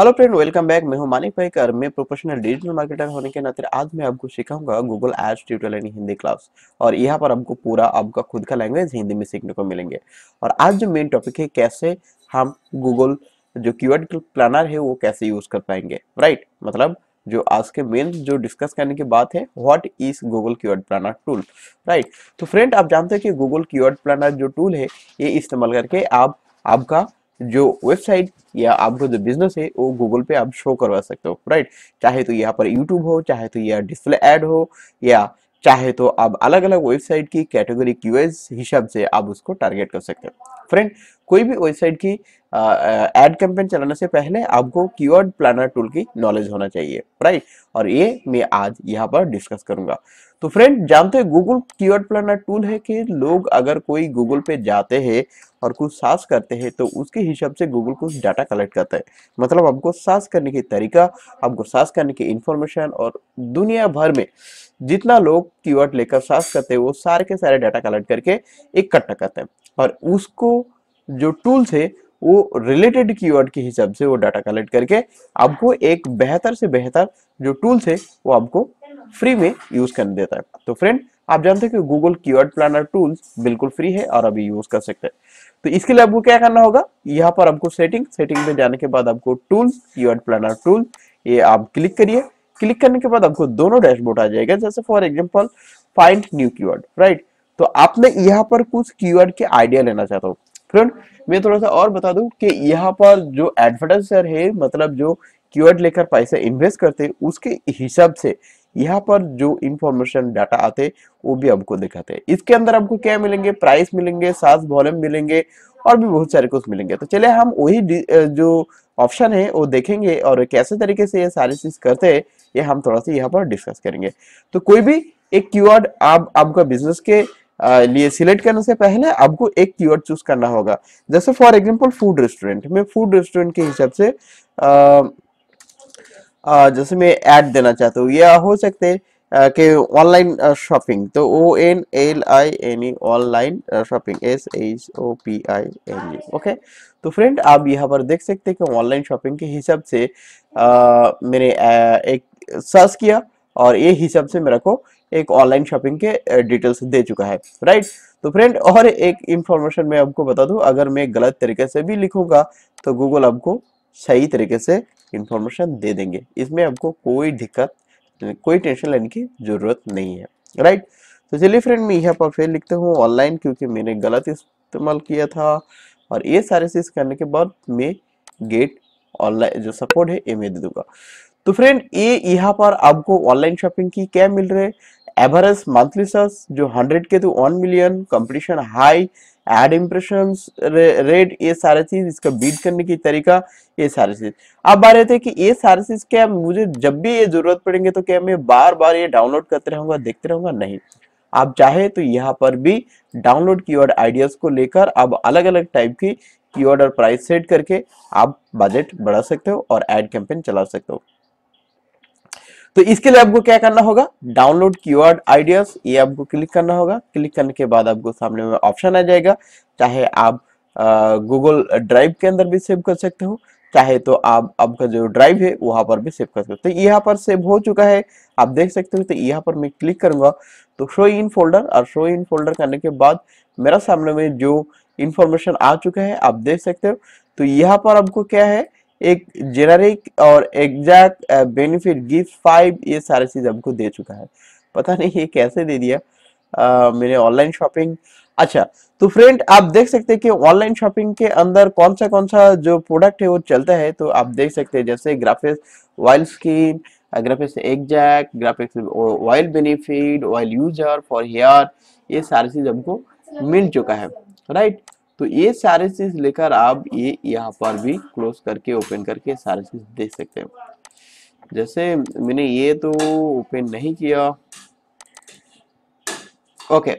hello friend welcome back मैं हूं मानिक भाई कर मैं प्रोफेशनल डिजिटल मार्केटर होने के नाते आज मैं आपको सिखाऊंगा गूगल एड्स ट्यूटोरियल यानी हिंदी क्लास और यहां पर आपको पूरा आपका खुद का लैंग्वेज हिंदी में सीखने को मिलेंगे और आज जो मेन टॉपिक है कैसे हम गूगल जो क्यूआर प्लानर है वो कैसे यूज कर पाएंगे राइट मतलब जो आज के मेन जो डिस्कस करने की बात है what is Google keyword planner tool right तो फ्रेंड आप जानते हैं कि गूगल कीवर्ड प्लानर जो टूल है ये इस्तेमाल करके आप आपका जो वेबसाइट या आपका जो बिजनेस है वो गूगल पे आप शो करवा सकते हो राइट चाहे तो यहाँ पर यूट्यूब हो चाहे तो यह डिस्प्ले एड हो या चाहे तो आप अलग अलग वेबसाइट की कैटेगरी क्यूएस हिसाब से आप उसको टारगेट कर सकते हैं फ्रेंड कोई भी वेबसाइट की एड कैंपेन चलाने से पहले आपको कीवर्ड प्लानर टूल की नॉलेज होना चाहिए राइट और ये मैं आज यहाँ पर डिस्कस करूंगा तो फ्रेंड जानते हैं गूगल कीवर्ड प्लानर टूल है कि लोग अगर कोई गूगल पे जाते हैं और कुछ सास करते हैं तो उसके हिसाब से गूगल कुछ डाटा कलेक्ट करता है मतलब आपको सास करने की तरीका आपको सास करने की इंफॉर्मेशन और दुनिया भर में जितना लोग कीवर्ड लेकर सर्च करते हैं वो सारे के सारे डाटा कलेक्ट करके इकट्ठा करते हैं और उसको जो टूल्स है वो रिलेटेड कीवर्ड के हिसाब से वो डाटा कलेक्ट करके आपको एक बेहतर से बेहतर जो टूल्स है वो आपको फ्री में यूज करने देता है तो फ्रेंड आप जानते हो कि गूगल कीवर्ड प्लानर टूल्स बिल्कुल फ्री है और अभी यूज कर सकते हैं तो इसके लिए आपको क्या करना होगा यहाँ पर आपको सेटिंग सेटिंग में जाने के बाद आपको टूल्स कीवर्ड प्लानर टूल ये आप क्लिक करिए क्लिक करने के बाद आपको दोनों डैशबोर्ड आ जाएगा जैसे फॉर एग्जाम्पल फाइंड न्यू की राइट तो आपने यहाँ पर कुछ की के आइडिया लेना चाहता हूँ फ्रेंड मैं थोड़ा सा और बता दू कि यहाँ पर जो एडवर्टाइजर है मतलब जो कीवर्ड लेकर पैसे इन्वेस्ट करते हैं उसके हिसाब से यहाँ पर जो इंफॉर्मेशन डाटा आते वो भी आपको दिखाते हैं इसके अंदर आपको क्या मिलेंगे प्राइस मिलेंगे सास वॉल्यूम मिलेंगे और भी बहुत सारे कुछ मिलेंगे तो चलिए हम वही जो ऑप्शन है वो देखेंगे और कैसे तरीके से ये सारी चीज करते हैं ये हम थोड़ा सा यहाँ पर डिस्कस करेंगे तो कोई भी एक कीवर्ड आप आपका बिजनेस के लिए सिलेक्ट करने से पहले आपको एक कीवर्ड चूज करना होगा जैसे फॉर एग्जांपल फूड रेस्टोरेंट मैं फूड रेस्टोरेंट के हिसाब से आ, आ, जैसे मैं ऐड देना चाहता हूँ या हो सकते हैं के ऑनलाइन शॉपिंग तो O N L I N E online shopping S H O P I N E okay तो फ्रेंड आप यहाँ पर देख सकते हैं कि ऑनलाइन शॉपिंग के हिसाब से आ, मैंने एक सर्च किया और ये हिसाब से मेरे को एक ऑनलाइन शॉपिंग के डिटेल्स दे चुका है राइट तो फ्रेंड और एक इंफॉर्मेशन मैं आपको बता दूं अगर मैं गलत तरीके से भी लिखूंगा तो गूगल आपको सही तरीके से इंफॉर्मेशन दे देंगे इसमें आपको कोई दिक्कत कोई टेंशन लेने की जरूरत नहीं है राइट तो चलिए फ्रेंड मैं यहाँ पर फिर लिखता हूँ ऑनलाइन क्योंकि मैंने गलत इस्तेमाल किया था और ये सारे चीज करने के बाद मैं गेट ऑनलाइन जो सपोर्ट है ये मैं दे दूंगा तो फ्रेंड ये यहाँ पर आपको ऑनलाइन शॉपिंग की क्या मिल रहे एवरेज मंथली सर्स जो हंड्रेड के तो one million competition high ad impression rate ये सारे चीज इसका बीट करने की तरीका ये सारे चीज आप आ रहे थे कि ये सारे चीज क्या मुझे जब भी ये जरूरत पड़ेंगे तो क्या मैं बार बार ये डाउनलोड करते रहूंगा देखते रहूंगा नहीं आप चाहे तो यहाँ पर भी डाउनलोड की आइडियाज को लेकर आप अलग अलग टाइप की की प्राइस सेट करके आप बजट बढ़ा सकते हो और एड कैंपेन चला सकते हो तो इसके लिए आपको क्या करना होगा डाउनलोड कीवर्ड आइडियाज ये आपको क्लिक करना होगा क्लिक करने के बाद आपको सामने में ऑप्शन आ जाएगा चाहे आप गूगल ड्राइव के अंदर भी सेव कर सकते हो चाहे तो आप आपका जो ड्राइव है वहां पर भी सेव कर सकते हो तो यहाँ पर सेव हो चुका है आप देख सकते हो तो यहाँ पर मैं क्लिक करूंगा तो शो इन फोल्डर और शो इन फोल्डर करने के बाद मेरा सामने में जो इन्फॉर्मेशन आ चुका है आप देख सकते हो तो यहाँ पर आपको क्या है एक जेनरिक और एग्जैक्ट बेनिफिट गिफ्ट फाइव ये सारे चीज़ हमको दे चुका है पता नहीं ये कैसे दे दिया मेरे ऑनलाइन शॉपिंग अच्छा तो फ्रेंड आप देख सकते हैं कि ऑनलाइन शॉपिंग के अंदर कौन सा कौन सा जो प्रोडक्ट है वो चलता है तो आप देख सकते हैं जैसे graphics wild skin graphics exact graphics wild benefit wild user for hair ये सारी चीज हमको मिल चुका है राइट तो ये सारे चीज लेकर आप ये यहाँ पर भी क्लोज करके ओपन करके सारे चीज देख सकते हो जैसे मैंने ये तो ओपन नहीं किया ओके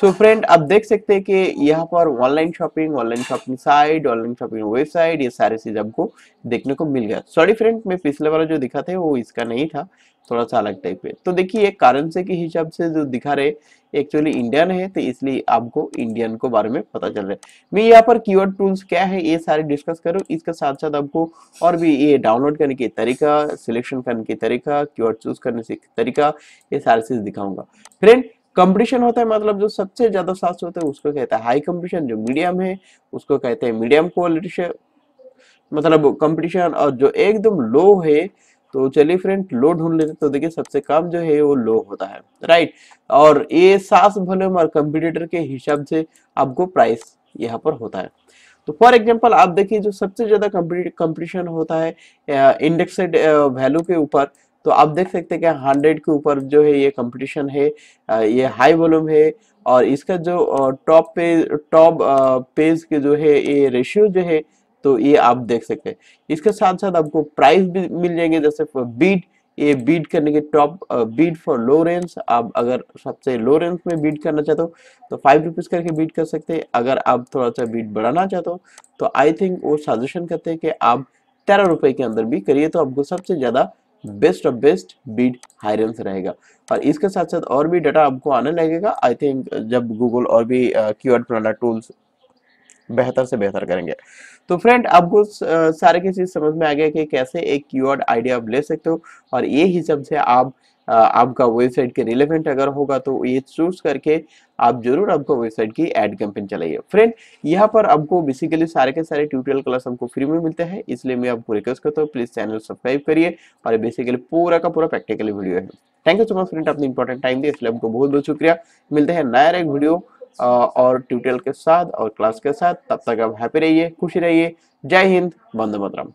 सो फ्रेंड आप देख सकते हैं कि यहाँ पर online shopping online shopping site online shopping website ये सारे चीज आपको देखने को मिल गया सॉरी फ्रेंड मैं पिछले वाला जो दिखा था वो इसका नहीं था थोड़ा सा अलग टाइप है तो देखिए करेंसी के हिसाब से जो दिखा रहे एक्चुअली इंडियन है तो इसलिए आपको इंडियन को बारे में पता चल रहा है मैं यहाँ पर की टूल्स क्या है ये सारे डिस्कस करूँ इसके साथ साथ आपको और भी ये डाउनलोड करने के तरीका सिलेक्शन करने के तरीका की चूज करने से तरीका ये सारी चीज दिखाऊंगा फ्रेंड कंपटीशन होता है मतलब जो सबसे ज्यादा सास होते हैं उसको कहता है हाई कंपटीशन जो मीडियम है उसको कहते हैं मीडियम क्वालिटी मतलब कंपटीशन और जो एकदम लो है तो चलिए फ्रेंड लो ढूंढ लेते तो देखिए सबसे कम जो है वो लो होता है राइट और ये सास वॉल्यूम और कंप्यूटर के हिसाब से आपको प्राइस यहाँ पर होता है तो फॉर एग्जाम्पल आप देखिए जो सबसे ज्यादा कंपटीशन होता है इंडेक्सेड वैल्यू के ऊपर तो आप देख सकते हैं कि हंड्रेड के ऊपर जो है ये कंपटीशन है ये हाई वॉल्यूम है और इसका जो टॉप पे टॉप पेज के जो है ये रेशियो जो है तो ये आप देख सकते हैं इसके साथ साथ आपको प्राइस भी मिल जाएंगे जैसे बीट ये बीट करने के top bid for low range आप अगर सबसे लो रेंज में बीट करना चाहते हो तो फाइव रुपीज़ करके बीट कर सकते हैं अगर आप थोड़ा सा बीट बढ़ाना चाहते हो तो आई थिंक वो सजेशन करते हैं कि आप तेरह रुपए के अंदर भी करिए तो आपको सबसे ज़्यादा बेस्ट और बेस्ट बीट हाई रेंज रहेगा और इसके साथ साथ और भी डाटा आपको आने लगेगा आई थिंक जब गूगल और भी क्यू uh, टूल्स बेहतर से बेहतर करेंगे तो फ्रेंड आपको सारे के चीज़ समझ में आ गया कि कैसे एक कीवर्ड आइडिया आप ले सकते हो और ये हिसाब से आप आपका वेबसाइट के रिलेवेंट अगर होगा तो ये चूज करके आप जरूर आपको वेबसाइट की एड कैंपेन चलाइए फ्रेंड यहाँ पर आपको बेसिकली सारे के सारे ट्यूटोरियल क्लास हमको फ्री में मिलते हैं इसलिए मैं आपको रिक्वेस्ट करता हूँ प्लीज चैनल सब्सक्राइब करिए और बेसिकली पूरा का पूरा प्रैक्टिकली वीडियो है thank you so much friend आपने इंपॉर्टेंट टाइम दिया इसलिए आपको बहुत बहुत शुक्रिया मिलते हैं नया एक वीडियो और ट्यूटोरियल के साथ और क्लास के साथ तब तक आप हैप्पी रहिए खुश रहिए जय हिंद बंदे मातरम